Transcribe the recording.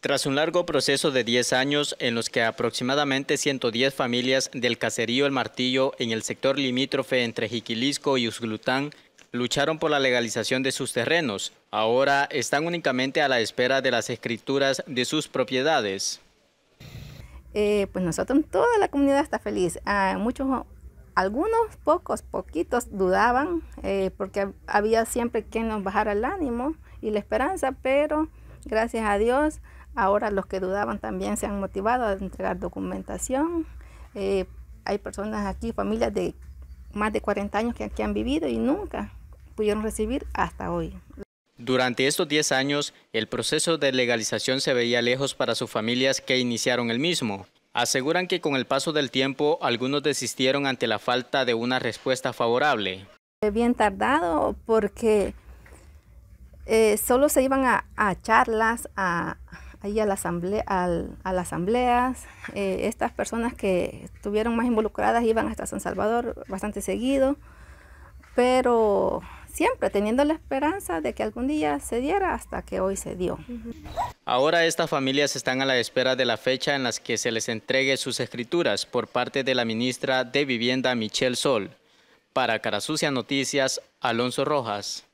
Tras un largo proceso de 10 años en los que aproximadamente 110 familias del caserío El Martillo en el sector limítrofe entre Jiquilisco y Usglután lucharon por la legalización de sus terrenos, ahora están únicamente a la espera de las escrituras de sus propiedades. Eh, pues nosotros, toda la comunidad está feliz. Ah, muchos algunos pocos, poquitos dudaban, eh, porque había siempre quien nos bajara el ánimo y la esperanza, pero gracias a Dios Ahora los que dudaban también se han motivado a entregar documentación. Eh, hay personas aquí, familias de más de 40 años que aquí han vivido y nunca pudieron recibir hasta hoy. Durante estos 10 años, el proceso de legalización se veía lejos para sus familias que iniciaron el mismo. Aseguran que con el paso del tiempo, algunos desistieron ante la falta de una respuesta favorable. Bien tardado porque eh, solo se iban a, a charlas, a, Ahí a, asamblea, a las asambleas. Eh, estas personas que estuvieron más involucradas iban hasta San Salvador bastante seguido, pero siempre teniendo la esperanza de que algún día se diera hasta que hoy se dio. Ahora estas familias están a la espera de la fecha en la que se les entregue sus escrituras por parte de la ministra de Vivienda Michelle Sol. Para Carasucia Noticias, Alonso Rojas.